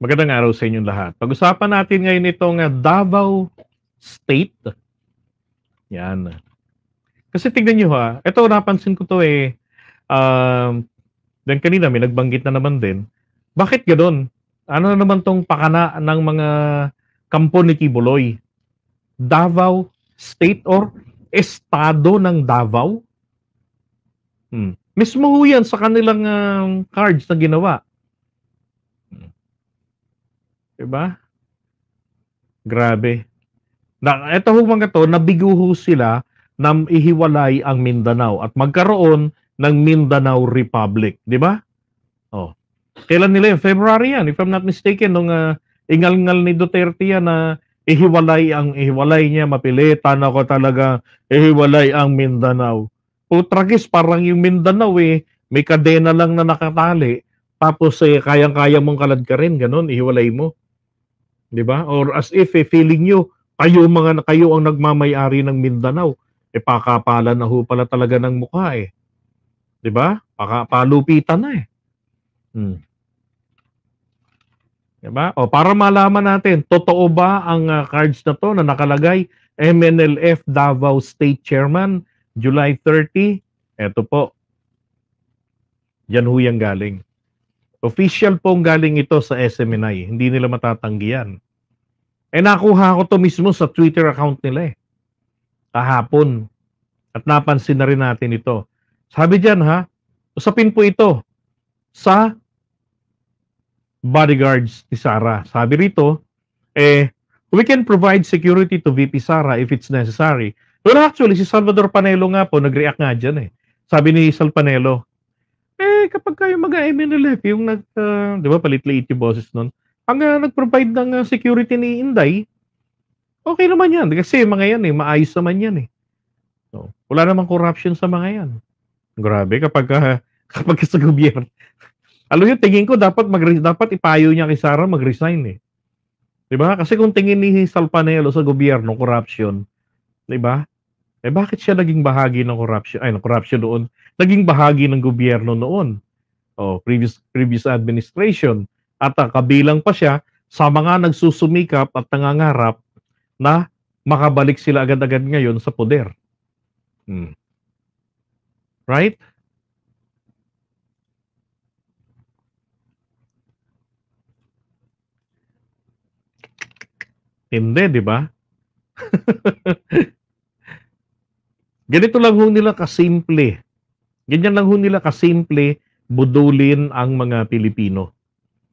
Magandang araw sa inyong lahat. Pag-usapan natin ngayon itong ah, Davao State. Yan. Kasi tignan nyo ha, ito napansin ko to eh, um, uh, then kanina may nagbanggit na naman din, bakit ganoon? Ano na naman tong pakana ng mga kampo ni Kibuloy? Davao State or Estado ng Davao? Hmm. Mismo yan sa kanilang uh, cards na ginawa Diba? Grabe. Na, ito ho mga to, nabigo sila na ihiwalay ang Mindanao at magkaroon ng Mindanao Republic. Di ba? Oh. Kailan nila yun? February yan, if I'm not mistaken, nung uh, ingal-ngal ni Duterte yan na ihiwalay ang ihiwalay niya, mapilitan ako talaga, ihiwalay ang Mindanao. Putragis, parang yung Mindanao eh, may kadena lang na nakatali, tapos eh, kayang-kaya mong kalad ka rin, ganun, ihiwalay mo. 'di ba? Or as if eh, feeling niyo kayo mga kayo ang nagmamay-ari ng Mindanao. E eh, pakapalan na ho pala talaga ng mukha eh. 'Di ba? Paka na eh. Hmm. 'Di ba? O para malaman natin, totoo ba ang uh, cards na 'to na nakalagay MNLF Davao State Chairman July 30? Ito po. Yan ho yung galing. Official pong galing ito sa SMNI. Hindi nila matatanggi yan. Eh nakuha ko to mismo sa Twitter account nila eh. Kahapon. At napansin na rin natin ito. Sabi dyan ha, usapin po ito sa bodyguards ni Sara. Sabi rito, eh, we can provide security to VP Sara if it's necessary. Pero well, actually, si Salvador Panelo nga po, nag-react nga dyan eh. Sabi ni Sal Panelo, kasi kapag kayo mag-MNLF, yung nag, uh, di ba, palit-late yung boses nun, ang uh, nag-provide ng uh, security ni Inday, okay naman yan. Kasi mga yan eh, maayos naman yan eh. So, wala namang corruption sa mga yan. Grabe, kapag, uh, kapag sa gobyerno. Alam niyo, tingin ko dapat mag dapat ipayo niya kay Sara mag-resign eh. 'Di ba? Kasi kung tingin ni Salpanelo sa gobyerno corruption, 'di ba? Eh bakit siya naging bahagi ng corruption? Ay, ng corruption doon. Naging bahagi ng gobyerno noon. Oh, previous previous administration at uh, kabilang pa siya sa mga nagsusumikap at nangangarap na makabalik sila agad-agad ngayon sa poder. Hmm. Right? Hindi, di ba? Ganito lang ho nila kasimple. Ganyan lang ho nila kasimple budulin ang mga Pilipino.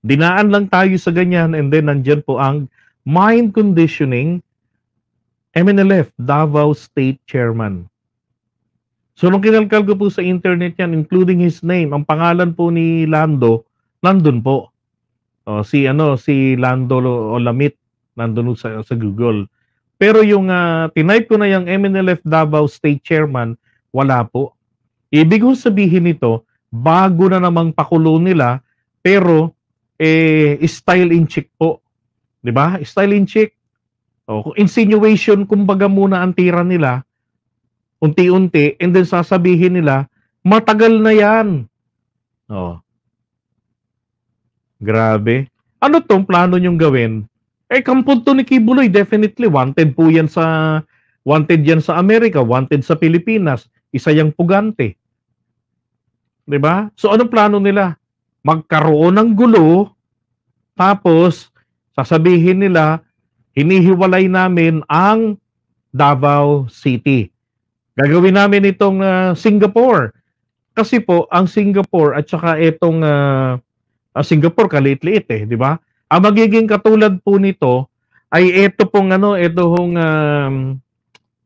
Dinaan lang tayo sa ganyan and then nandyan po ang mind conditioning MNLF, Davao State Chairman. So nung kinalkal ko po sa internet yan, including his name, ang pangalan po ni Lando, nandun po. O, oh, si ano si Lando Olamit nandun sa, sa Google. Pero yung uh, ah, tinype ko na yung MNLF Davao State Chairman, wala po. Ibig kong sabihin nito, bago na namang pakulo nila, pero eh, style in check po. 'Di ba? Style in check. O, insinuation kumbaga muna ang tira nila, unti-unti, and then sasabihin nila, matagal na yan. Oh. Grabe. Ano tong plano nyong gawin? Eh, kampon to ni Kibuloy, definitely. Wanted po yan sa, wanted yan sa Amerika, wanted sa Pilipinas. Isa yung pugante. ba? Diba? So, anong plano nila? Magkaroon ng gulo, tapos, sasabihin nila, hinihiwalay namin ang Davao City. Gagawin namin itong uh, Singapore. Kasi po, ang Singapore at saka itong uh, uh, Singapore, kaliit-liit eh, di ba? Ang magiging katulad po nito ay ito pong ano, ito hong um,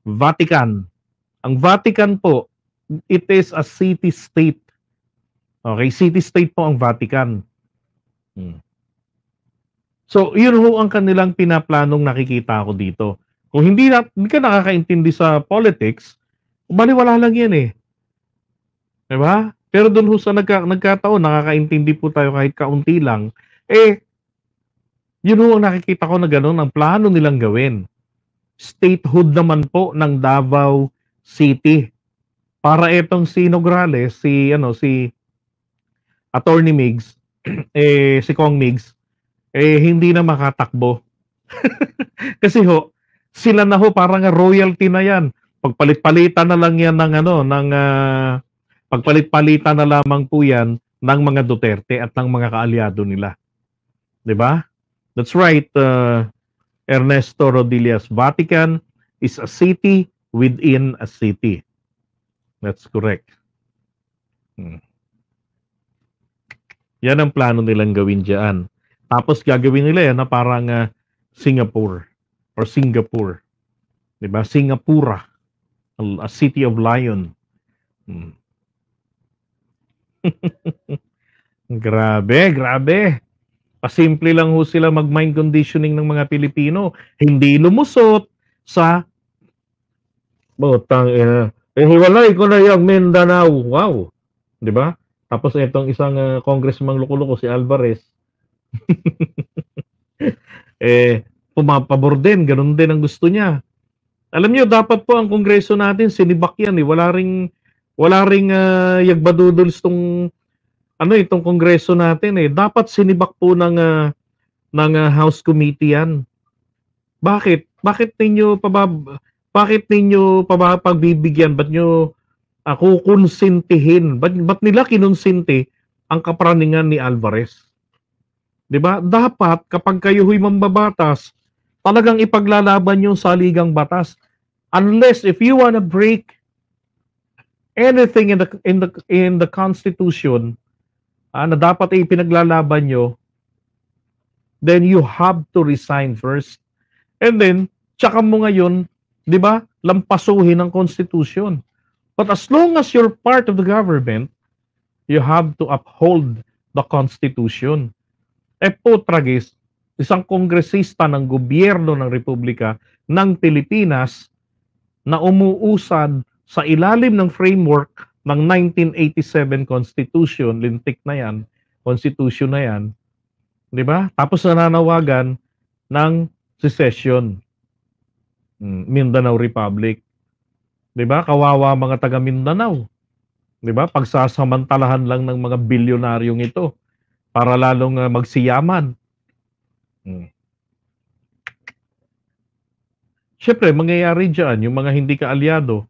Vatican. Ang Vatican po, it is a city-state. Okay, city-state po ang Vatican. Hmm. So, yun ho ang kanilang pinaplanong nakikita ko dito. Kung hindi, na, hindi ka nakakaintindi sa politics, baliwala lang yan eh. Diba? Pero doon ho sa nagka, nagkataon, nakakaintindi po tayo kahit kaunti lang, eh, yun know, ang nakikita ko na gano'n ang plano nilang gawin. Statehood naman po ng Davao City. Para itong si Nograles, si ano si Attorney Migs, eh si Kong Migs, eh hindi na makatakbo. Kasi ho, sila na ho parang royalty na 'yan. Pagpalit-palitan na lang 'yan ng ano ng uh, pagpalit-palitan na lamang po 'yan ng mga Duterte at ng mga kaalyado nila. 'Di ba? That's right, uh, Ernesto Rodillas. Vatican is a city within a city. That's correct. Hmm. Yan ang plano nilang gawin diyan. Tapos gagawin nila yan na parang uh, Singapore or Singapore. 'Di ba? Singapura, a city of lion. Hmm. grabe, grabe. Pasimple lang ho sila mag-mind conditioning ng mga Pilipino. Hindi lumusot sa butang oh, ina. Eh, hiwalay ko na yung Mindanao. Wow. 'Di ba? Tapos itong isang uh, congressman loko-loko si Alvarez. eh, pumapabor din, ganun din ang gusto niya. Alam niyo, dapat po ang kongreso natin sinibak yan eh. Wala ring wala ring uh, ah, yagbadudol tong ano itong kongreso natin eh dapat sinibak po ng uh, ng uh, House Committee yan. Bakit? Bakit ninyo pabab bakit ninyo papagbibigyan? Ba't niyo uh, ah, kukonsintihin? Ba't, ba't nila kinonsinti ang kapraningan ni Alvarez? 'di ba? Dapat kapag kayo huy mambabatas, talagang ipaglalaban yung saligang batas. Unless if you wanna break anything in the in the in the constitution, uh, na dapat ay pinaglalaban nyo, then you have to resign first. And then, tsaka mo ngayon, di ba, lampasuhin ang Constitution. But as long as you're part of the government, you have to uphold the Constitution. E eh, po, Tragis, isang kongresista ng gobyerno ng Republika ng Pilipinas na umuusad sa ilalim ng framework ng 1987 Constitution, lintik na yan, Constitution na yan, di ba? Tapos nananawagan ng secession, hmm, Mindanao Republic. Di ba? Kawawa mga taga Mindanao. Di ba? Pagsasamantalahan lang ng mga bilyonaryong ito para lalong ah, magsiyaman. Hmm. Siyempre, mangyayari dyan yung mga hindi kaalyado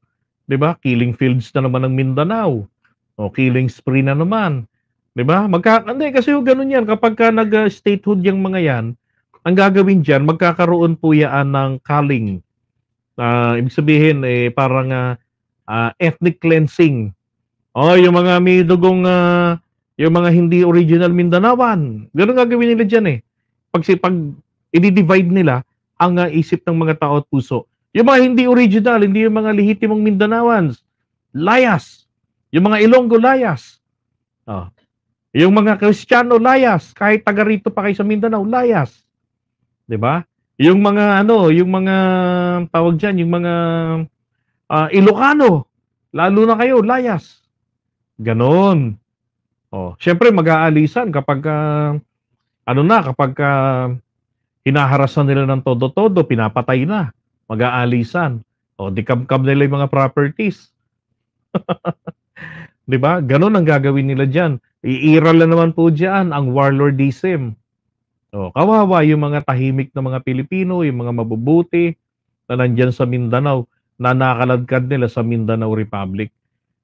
'Di ba? Killing fields na naman ng Mindanao. O killing spree na naman. 'Di ba? Magka hindi kasi 'yung ganun 'yan kapag ka nag-statehood 'yang mga 'yan, ang gagawin diyan magkakaroon po yaan ng culling. Uh, ibig sabihin eh parang uh, uh, ethnic cleansing. oh, yung mga may dugong uh, yung mga hindi original Mindanaoan. Ganun gagawin nila diyan eh. Pag si pag i-divide nila ang uh, isip ng mga tao at puso. Yung mga hindi original, hindi yung mga lehitimong Mindanaoans. layas. Yung mga Ilonggo, layas. Oh. Yung mga Kristiyano, layas. Kahit taga rito pa kayo sa Mindanao, layas. 'Di ba? Yung mga ano, yung mga tawag diyan, yung mga uh, Ilocano, lalo na kayo, layas. Ganon. Oh, syempre mag-aalisan kapag uh, ano na, kapag uh, hinaharasan nila ng todo-todo, pinapatay na mag-aalisan. O, di kamkam nila yung mga properties. di ba? Ganun ang gagawin nila dyan. Iiral na naman po dyan ang warlordism. O, kawawa yung mga tahimik na mga Pilipino, yung mga mabubuti na nandyan sa Mindanao na nakaladkad nila sa Mindanao Republic.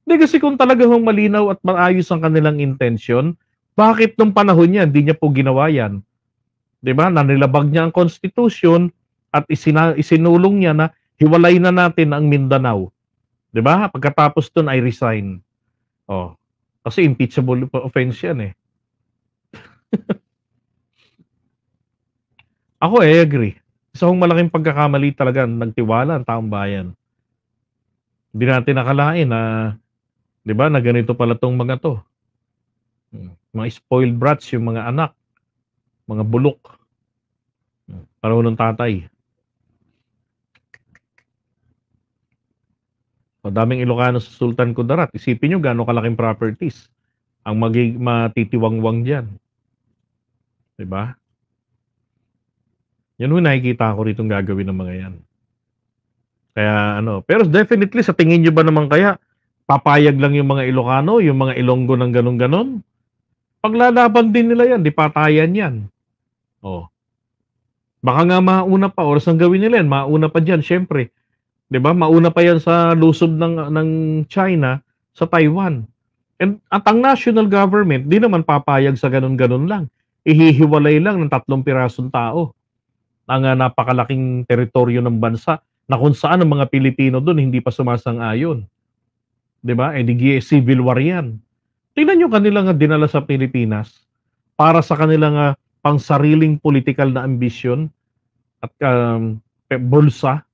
Hindi kasi kung talaga hong malinaw at maayos ang kanilang intention, bakit nung panahon niya hindi niya po ginawa yan? 'Di ba? Nanilabag niya ang constitution at isina, isinulong niya na hiwalay na natin ang Mindanao. 'Di ba? Pagkatapos doon ay resign. Oh. Kasi impeachable offense 'yan eh. Ako eh agree. Isa so, malaking pagkakamali talaga nagtiwala ang taong bayan. Hindi natin nakalain na 'di ba na ganito pala tong mga to. Hmm. Mga spoiled brats yung mga anak, mga bulok. Hmm. Pareho ng tatay. Madaming Ilocano sa Sultan Kudarat. Isipin nyo gano'ng kalaking properties ang magig matitiwangwang dyan. ba? Diba? Yan ho nakikita ko rito gagawin ng mga yan. Kaya ano, pero definitely sa tingin nyo ba naman kaya papayag lang yung mga Ilocano, yung mga Ilonggo ng ganun-ganon? Paglalaban din nila yan, di patayan yan. Oh. Baka nga mauna pa, oras ang gawin nila yan, mauna pa dyan, syempre 'Di ba? Mauna pa 'yan sa lusob ng ng China sa Taiwan. And at ang national government, di naman papayag sa ganun-ganun lang. Ihihiwalay lang ng tatlong pirasong tao ang uh, napakalaking teritoryo ng bansa na kung saan ang mga Pilipino doon hindi pa sumasang-ayon. 'Di ba? Eh di eh, civil war 'yan. Tingnan niyo kanila nga dinala sa Pilipinas para sa kanilang uh, pangsariling political na ambisyon at um, bulsa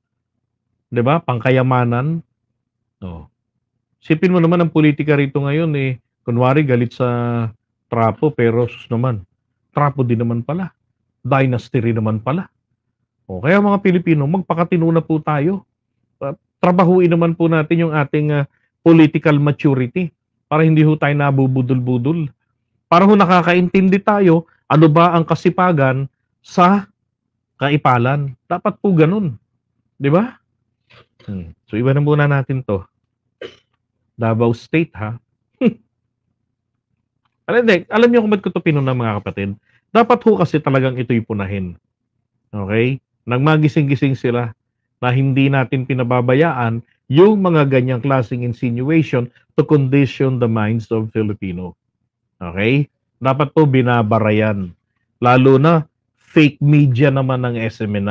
'di ba? Pangkayamanan. No. Oh. Sipin mo naman ang politika rito ngayon eh kunwari galit sa trapo pero sus naman. Trapo din naman pala. Dynasty rin naman pala. O, oh, kaya mga Pilipino, magpakatino na po tayo. Trabahuin naman po natin yung ating uh, political maturity para hindi ho tayo nabubudol-budol. Para ho nakakaintindi tayo ano ba ang kasipagan sa kaipalan. Dapat po ganun. 'Di ba? Hmm. So iba na muna natin to. Davao State ha. alam, hindi, alam niyo kung ba't ko ito pinuna mga kapatid? Dapat ho kasi talagang ito'y punahin. Okay? Nang magising-gising sila na hindi natin pinababayaan yung mga ganyang klaseng insinuation to condition the minds of Filipino. Okay? Dapat po binabarayan. Lalo na fake media naman ng SMN.